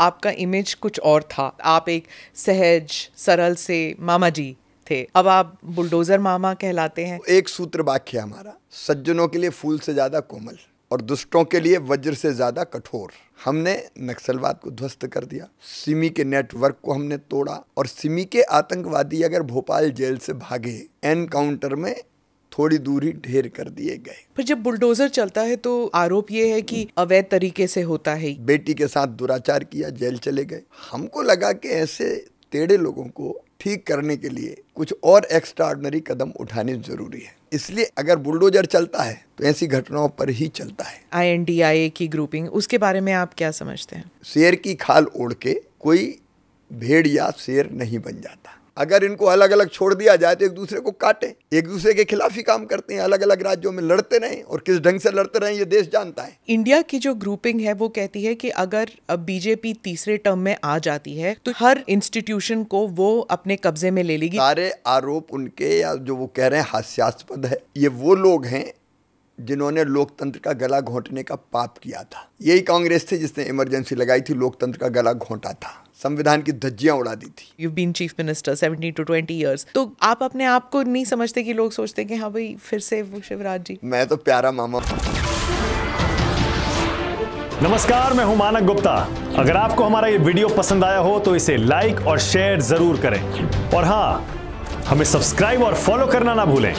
आपका इमेज कुछ और था आप एक सहज सरल से मामा जी थे अब आप बुलडोजर मामा कहलाते हैं एक सूत्र वाक्य हमारा सज्जनों के लिए फूल से ज्यादा कोमल और दुष्टों के लिए वज्र से ज्यादा कठोर हमने नक्सलवाद को ध्वस्त कर दिया सिमी के नेटवर्क को हमने तोड़ा और सिमी के आतंकवादी अगर भोपाल जेल से भागे एनकाउंटर में थोड़ी दूरी ढेर कर दिए गए पर जब बुलडोजर चलता है तो आरोप ये है कि अवैध तरीके से होता है बेटी के साथ दुराचार किया जेल चले गए हमको लगा कि ऐसे टेढ़े लोगों को ठीक करने के लिए कुछ और एक्स्ट्रा कदम उठाने जरूरी है इसलिए अगर बुलडोजर चलता है तो ऐसी घटनाओं पर ही चलता है आईएनडीआईए की ग्रुपिंग उसके बारे में आप क्या समझते हैं शेर की खाल ओढ़ के कोई भेड़ या शेर नहीं बन जाता अगर इनको अलग अलग छोड़ दिया जाए तो एक दूसरे को काटें एक दूसरे के खिलाफ ही काम करते हैं अलग अलग राज्यों में लड़ते रहे और किस ढंग से लड़ते रहे ये देश जानता है इंडिया की जो ग्रुपिंग है वो कहती है कि अगर बीजेपी तीसरे टर्म में आ जाती है तो हर इंस्टीट्यूशन को वो अपने कब्जे में ले लेगी सारे आरोप उनके या जो वो कह रहे हैं हास्यास्पद है ये वो लोग हैं जिन्होंने लोकतंत्र का गला घोंटने का पाप किया था यही कांग्रेस थे जिसने इमरजेंसी लगाई थी लोकतंत्र का गला घोंटा था संविधान की धज्जियां उड़ा दी थी you been chief minister seventeen to twenty years तो आप अपने आप को नहीं समझते कि लोग सोचते कि हाँ भाई फिर से वो शिवराज जी मैं तो प्यारा मामा नमस्कार मैं हूं मानक गुप्ता अगर आपको हमारा ये वीडियो पसंद आया हो तो इसे लाइक और शेयर जरूर करें और हाँ हमें सब्सक्राइब और फॉलो करना ना भूलें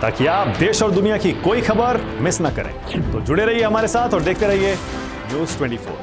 ताकि आप देश और दुनिया की कोई खबर मिस ना करें तो जुड़े रहिए हमारे साथ और देखते रहिए न्यूज ट्वेंटी